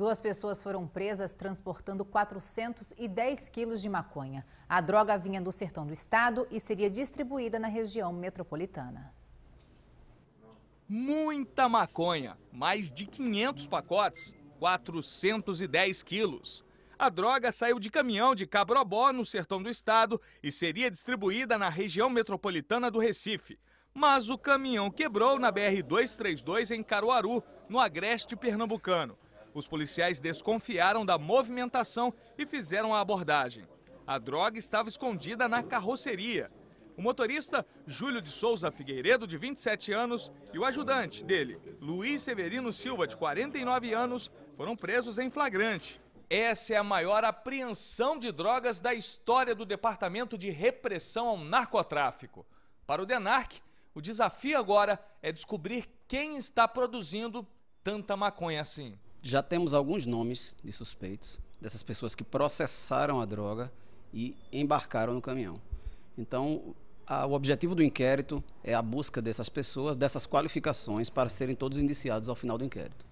Duas pessoas foram presas transportando 410 quilos de maconha. A droga vinha do sertão do estado e seria distribuída na região metropolitana. Muita maconha, mais de 500 pacotes, 410 quilos. A droga saiu de caminhão de Cabrobó, no sertão do estado, e seria distribuída na região metropolitana do Recife. Mas o caminhão quebrou na BR-232 em Caruaru, no agreste pernambucano. Os policiais desconfiaram da movimentação e fizeram a abordagem. A droga estava escondida na carroceria. O motorista, Júlio de Souza Figueiredo, de 27 anos, e o ajudante dele, Luiz Severino Silva, de 49 anos, foram presos em flagrante. Essa é a maior apreensão de drogas da história do Departamento de Repressão ao Narcotráfico. Para o DENARC, o desafio agora é descobrir quem está produzindo tanta maconha assim já temos alguns nomes de suspeitos dessas pessoas que processaram a droga e embarcaram no caminhão. Então, a, o objetivo do inquérito é a busca dessas pessoas, dessas qualificações, para serem todos indiciados ao final do inquérito.